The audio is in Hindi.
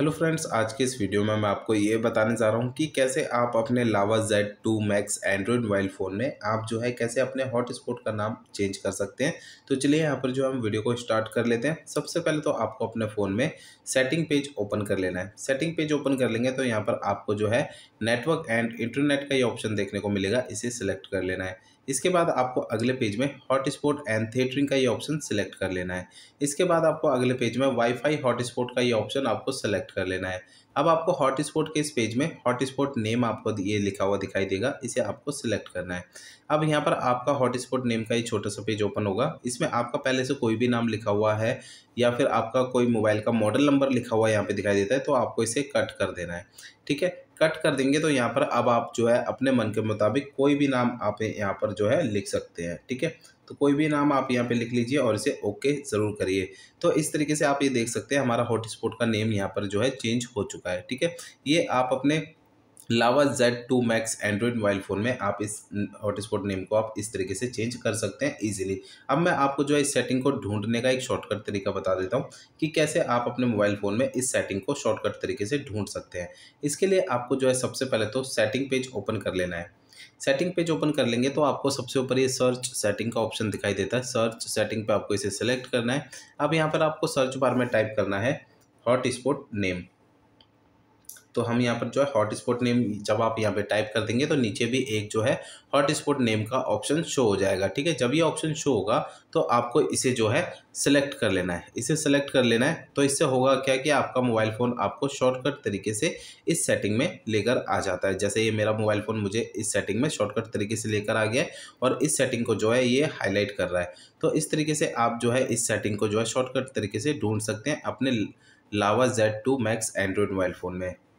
हेलो फ्रेंड्स आज के इस वीडियो में मैं आपको ये बताने जा रहा हूँ कि कैसे आप अपने Lava Z two Max Android mobile phone में आप जो है कैसे अपने हॉटस्पॉट का नाम चेंज कर सकते हैं तो चलिए यहाँ पर जो हम वीडियो को स्टार्ट कर लेते हैं सबसे पहले तो आपको अपने फ़ोन में सेटिंग पेज ओपन कर लेना है सेटिंग पेज ओपन कर लेंगे तो यहाँ पर आपको जो है नेटवर्क एंड इंटरनेट का ये ऑप्शन देखने को मिलेगा इसे सिलेक्ट कर लेना है इसके बाद आपको अगले पेज में हॉट स्पॉट एंड थिएटरिंग का ये ऑप्शन सिलेक्ट कर लेना है इसके बाद आपको अगले पेज में वाईफाई हॉटस्पॉट का ये ऑप्शन आपको सेलेक्ट कर लेना है अब आपको हॉटस्पॉट के इस पेज में हॉटस्पॉट नेम आपको ये लिखा हुआ दिखाई देगा इसे आपको सिलेक्ट करना है अब यहाँ पर आपका हॉटस्पॉट नेम का ये छोटा सा पेज ओपन होगा इसमें आपका पहले से कोई भी नाम लिखा हुआ है या फिर आपका कोई मोबाइल का मॉडल नंबर लिखा हुआ यहाँ पर दिखाई देता है तो आपको इसे कट कर देना है ठीक है कट कर देंगे तो यहाँ पर अब आप जो है अपने मन के मुताबिक कोई भी नाम आप यहाँ पर जो है लिख सकते हैं ठीक है तो कोई भी नाम आप यहाँ पे लिख लीजिए और इसे ओके ज़रूर करिए तो इस तरीके से आप ये देख सकते हैं हमारा हॉटस्पॉट का नेम यहाँ पर जो है चेंज हो चुका है ठीक है ये आप अपने Lava Z two Max Android mobile phone में आप इस हॉटस्पॉट नेम को आप इस तरीके से चेंज कर सकते हैं इजीली अब मैं आपको जो है इस सेटिंग को ढूंढने का एक शॉर्टकट तरीका बता देता हूँ कि कैसे आप अपने मोबाइल फ़ोन में इस सेटिंग को शॉर्टकट तरीके से ढूंढ सकते हैं इसके लिए आपको जो है सबसे पहले तो सेटिंग पेज ओपन कर लेना है सेटिंग पेज ओपन कर लेंगे तो आपको सबसे ऊपर ये सर्च सेटिंग का ऑप्शन दिखाई देता है सर्च सेटिंग पर आपको इसे सेलेक्ट करना है अब यहाँ पर आपको सर्च बार में टाइप करना है हॉट स्पॉट नेम तो हम यहाँ पर जो है हॉट स्पॉट नेम जब आप यहाँ पे टाइप कर देंगे तो नीचे भी एक जो है हॉट स्पॉट नेम का ऑप्शन शो हो जाएगा ठीक है जब ये ऑप्शन शो होगा तो आपको इसे जो है सिलेक्ट कर लेना है इसे सिलेक्ट कर लेना है तो इससे होगा क्या कि आपका मोबाइल फ़ोन आपको शॉर्टकट तरीके से इस सेटिंग में लेकर आ जाता है जैसे ये मेरा मोबाइल फ़ोन मुझे इस सेटिंग में शॉर्टकट तरीके से लेकर आ गया है और इस सेटिंग को जो है ये हाईलाइट कर रहा है तो इस तरीके से आप जो है इस सेटिंग को जो है शॉर्टकट तरीके से ढूंढ सकते हैं अपने Lava Z two Max Android mobile phone में